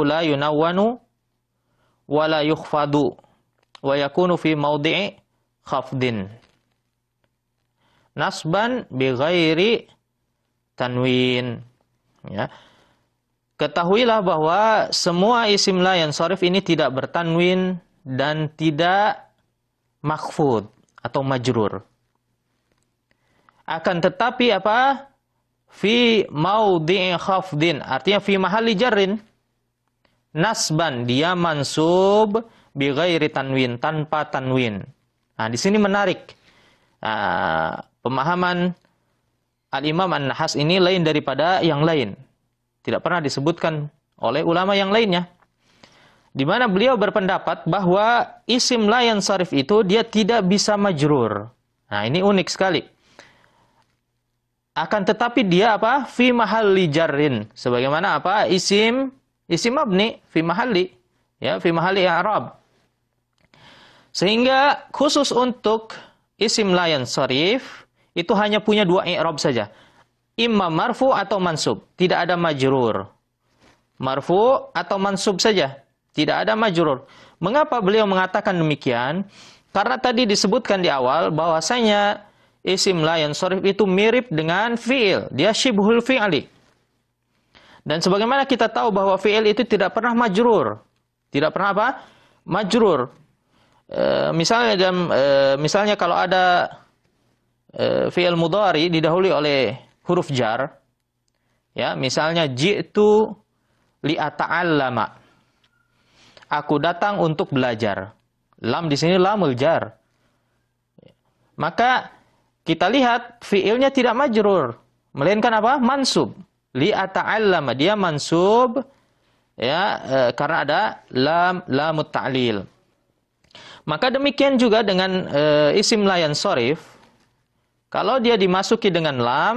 la yunawwanu wa la yukhfadu wa yakunu fi mawdi'i khafdin. Nasban bi ghairi tanwin. Ya. Ketahuilah bahwa semua isim la sharif ini tidak bertanwin dan tidak makfud atau majrur. Akan tetapi apa? Fi maudhi'i khafdin, artinya fi mahalli jarrin nasban dia mansub bi ghairi tanwin tanpa tanwin. Nah, di sini menarik. Uh, pemahaman Al-Imam An-Nahas ini lain daripada yang lain. Tidak pernah disebutkan oleh ulama yang lainnya. Di mana beliau berpendapat bahwa isim layan sarif itu dia tidak bisa majrur. Nah, ini unik sekali. Akan tetapi dia apa? Fi mahalli jarrin. Sebagaimana apa? Isim isim mabni fi mahalli ya fi mahalli i'rab. Sehingga khusus untuk isim layan sarif itu hanya punya dua i'rab saja. Imma marfu atau mansub, tidak ada majrur. Marfu atau mansub saja, tidak ada majrur. Mengapa beliau mengatakan demikian? Karena tadi disebutkan di awal bahwasanya isim lion sharif itu mirip dengan fi'il. Dia syibhul fi'li dan sebagaimana kita tahu bahwa fi'il itu tidak pernah majrur. Tidak pernah apa? Majrur. E, misalnya dalam e, eh, misalnya kalau ada e, fi'il mudhari didahului oleh huruf jar. Ya, misalnya ji'tu ata'allama. Aku datang untuk belajar. Lam di sini lamul jar. Maka kita lihat fi'ilnya tidak majrur, melainkan apa? mansub li ata'allama dia mansub ya e, karena ada lam lamut ta'lil. Maka demikian juga dengan e, isim layan sorif. Kalau dia dimasuki dengan lam,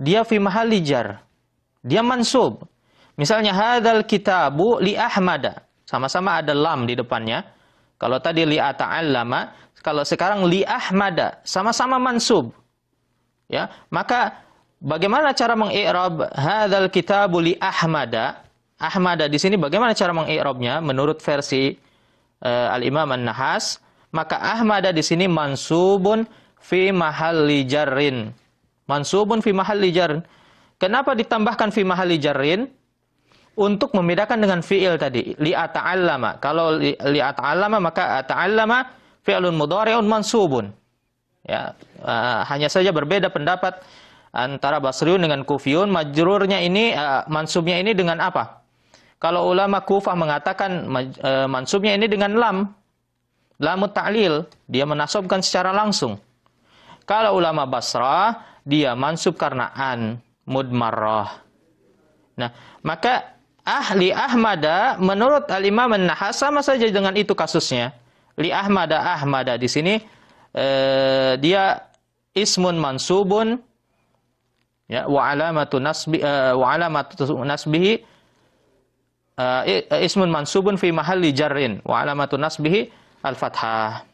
dia fi mahali jar. Dia mansub. Misalnya hadal kitabu li Ahmada. Sama-sama ada lam di depannya. Kalau tadi li ata'allama, kalau sekarang li Ahmada, sama-sama mansub. Ya, maka Bagaimana cara mengi'rab hadzal kita li Ahmada? Ahmada di sini bagaimana cara mengi'rabnya menurut versi uh, Al-Imam An-Nahas? Maka Ahmada di sini mansubun fi mahalli jarrin. Mansubun fi mahalli jarrin. Kenapa ditambahkan fi mahalli jarrin? Untuk membedakan dengan fi'il tadi, li ata'allama. Kalau li, li ata'allama maka ata'allama fi'lun mudhari'un mansubun. Ya, uh, hanya saja berbeda pendapat antara Basriun dengan Kufiyun, majrurnya ini uh, mansubnya ini dengan apa? Kalau ulama Kufah mengatakan uh, mansubnya ini dengan lam, lamut ta'lil, dia menasobkan secara langsung. Kalau ulama Basra dia mansub karena an, mudmarah. Nah, maka ahli Ahmada menurut al-Imam an sama saja dengan itu kasusnya. Li Ahmada Ahmada di sini uh, dia ismun mansubun ya wa alamatu nasbi uh, wa alamatu nasbihi uh, ismun mansubun fi mahalli jarrin wa alamatu nasbihi al-fathah